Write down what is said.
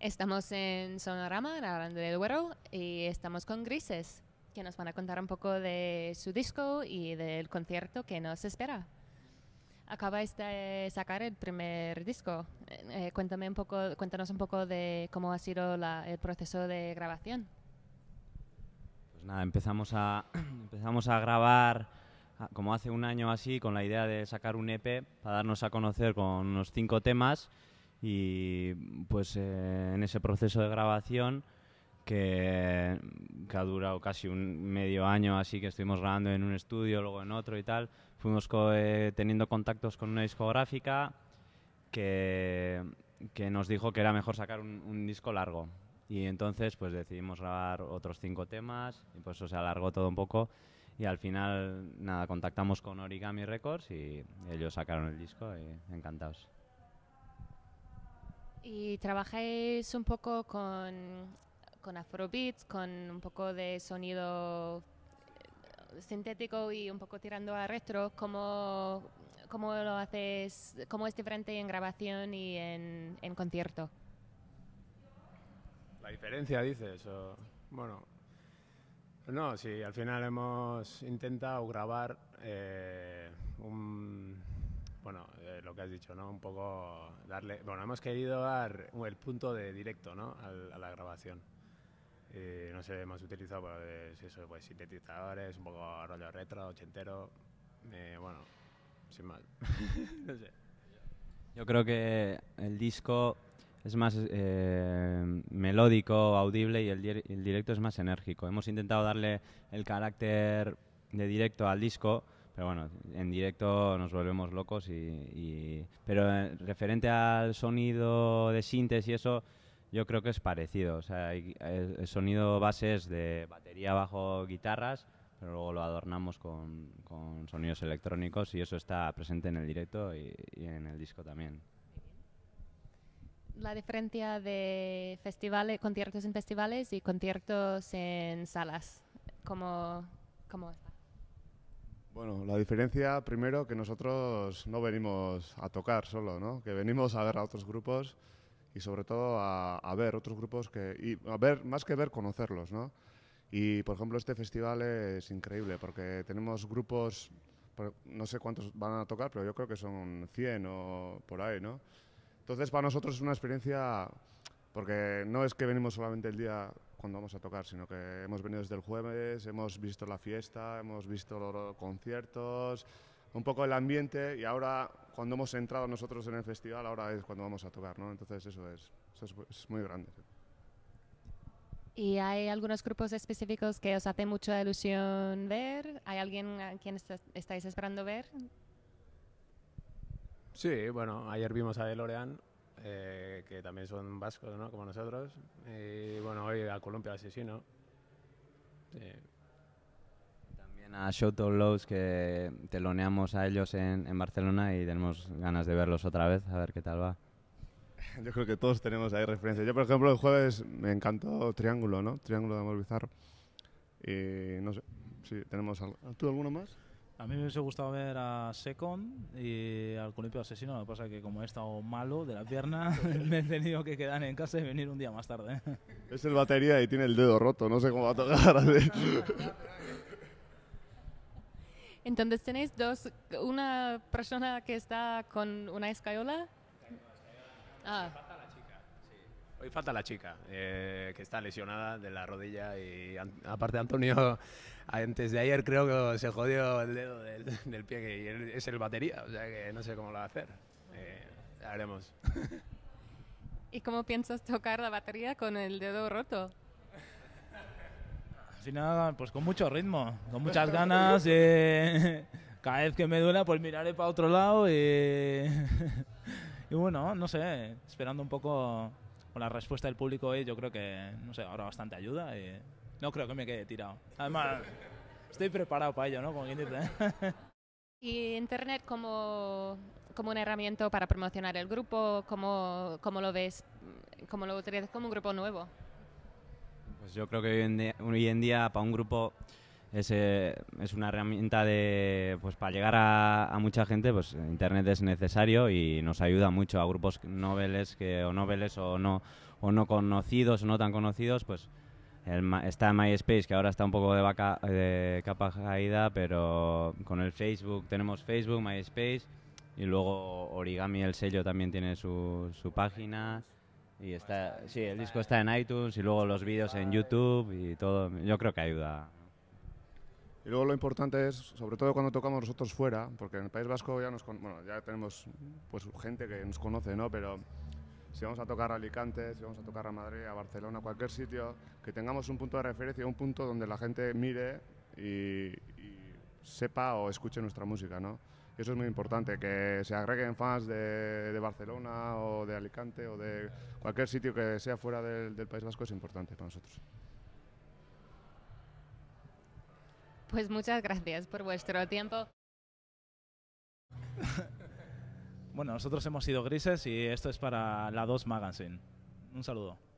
Estamos en Sonorama, en Grande del Duero, y estamos con Grises, que nos van a contar un poco de su disco y del concierto que nos espera. Acabáis de sacar el primer disco. Eh, eh, cuéntame un poco, cuéntanos un poco de cómo ha sido el proceso de grabación. Pues nada, empezamos a, empezamos a grabar ah, como hace un año así con la idea de sacar un EP para darnos a conocer con unos cinco temas y pues eh, en ese proceso de grabación que, que, ha durado casi un medio año así que estuvimos grabando en un estudio, luego en otro y tal, fuimos eh, teniendo contactos con una discográfica que, que, nos dijo que era mejor sacar un, disco largo. Y entonces pues decidimos grabar otros cinco temas y pues eso se alargó todo un poco y al final nada, contactamos con Origami Records y ellos sacaron el disco y encantados. Y trabajáis un poco con, con afrobeats, con un poco de sonido eh, sintético y un poco tirando a retro. ¿Cómo, lo haces? ¿Cómo es diferente en grabación y en, en concierto? La diferencia, dices. O, bueno, no, sí, al final hemos intentado grabar eh, un bueno, eh, lo que has dicho, ¿no? Un poco darle... Bueno, hemos querido dar el punto de directo, ¿no? a, la grabación. Eh, no sé, hemos utilizado pues, pues, sintetizadores, un poco rollo retro, ochentero. Eh, bueno, sin mal. no sé. Yo creo que el disco es más melódico, audible y el directo es más enérgico. Hemos intentado darle el carácter de directo al disco pero bueno, en directo nos volvemos locos y... pero eh, referente al sonido de síntesis y eso, yo creo que es parecido. O sea, el, sonido base es de batería, bajo, guitarras, pero luego lo adornamos con, con sonidos electrónicos y eso está presente en el directo y, en el disco también la diferencia de festivales, conciertos en festivales y conciertos en salas? ¿Cómo, cómo bueno, la diferencia primero que nosotros no venimos a tocar solo, ¿no? Que venimos a ver a otros grupos y sobre todo a, ver otros grupos que a ver más que ver conocerlos, ¿no? Y por ejemplo este festival es increíble porque tenemos grupos no sé cuántos van a tocar, pero yo creo que son 100 o por ahí, ¿no? Entonces para nosotros es una experiencia porque no es que venimos solamente el día cuando vamos a tocar, sino que hemos venido desde el jueves, hemos visto la fiesta, hemos visto los conciertos, un poco el ambiente y ahora cuando hemos entrado nosotros en el festival, ahora es cuando vamos a tocar, ¿no? Entonces eso es, eso es, muy grande. ¿Y hay algunos grupos específicos que os hace mucha ilusión ver? ¿Hay alguien a quien estáis esperando ver? Sí, bueno, ayer vimos a DeLorean eh, que también son vascos, ¿no? Como nosotros. Y bueno, hoy a Colombia Asesino. Sí. También a Shoutout Lows, que teloneamos a ellos en, Barcelona y tenemos ganas de verlos otra vez, a ver qué tal va. Yo creo que todos tenemos ahí referencias. Yo, por ejemplo, el jueves me encantó Triángulo, ¿no? Triángulo de Amor Bizarro. Y no sé, si tenemos algo. ¿Tú alguno más? A mí me hubiese gustado ver a Secon y al Colimpio Asesino. Lo que pasa es que, como he estado malo de la pierna, me he tenido que quedar en casa y venir un día más tarde. Es el batería y tiene el dedo roto. No sé cómo va a tocar. Entonces, tenéis dos: una persona que está con una escayola. Ah. Hoy falta la chica, eh, que está lesionada de la rodilla y aparte Antonio, antes de ayer creo que se jodió el dedo del, pie, que es el batería, o sea que no sé cómo lo va a hacer. Eh, ya veremos. ¿Y cómo piensas tocar la batería con el dedo roto? Al nada, pues con mucho ritmo, con muchas ganas. Eh, cada vez que me duela, pues miraré para otro lado y bueno, no sé, esperando un poco con la respuesta del público hoy, yo creo que, no sé, ahora bastante ayuda y no creo que me quede tirado. Además, estoy preparado para ello, ¿no? Como quien ¿Y Internet como, como una herramienta para promocionar el grupo? ¿Cómo, cómo lo ves? ¿Cómo lo utilizas como un grupo nuevo? Pues yo creo que hoy en día para un grupo es, es una herramienta de, pues para llegar a, mucha gente, pues Internet es necesario y nos ayuda mucho a grupos noveles que, o noveles o no, o no conocidos o no tan conocidos, pues está MySpace, que ahora está un poco de, vaca, de capa caída, pero con el Facebook tenemos Facebook, MySpace y luego Origami, el sello, también tiene su, su página. Y está, sí, el disco está en iTunes y luego los vídeos en YouTube y todo. Yo creo que ayuda y luego lo importante es, sobre todo cuando tocamos nosotros fuera, porque en el País Vasco ya, nos, bueno, ya tenemos pues, gente que nos conoce, ¿no? Pero si vamos a tocar a Alicante, si vamos a tocar a Madrid, a Barcelona, cualquier sitio, que tengamos un punto de referencia, un punto donde la gente mire y, sepa o escuche nuestra música, ¿no? Y eso es muy importante, que se agreguen fans de, de, Barcelona o de Alicante o de cualquier sitio que sea fuera del, del País Vasco es importante para nosotros. Pues muchas gracias por vuestro tiempo. bueno, nosotros hemos sido grises y esto es para la 2 Magazine. Un saludo.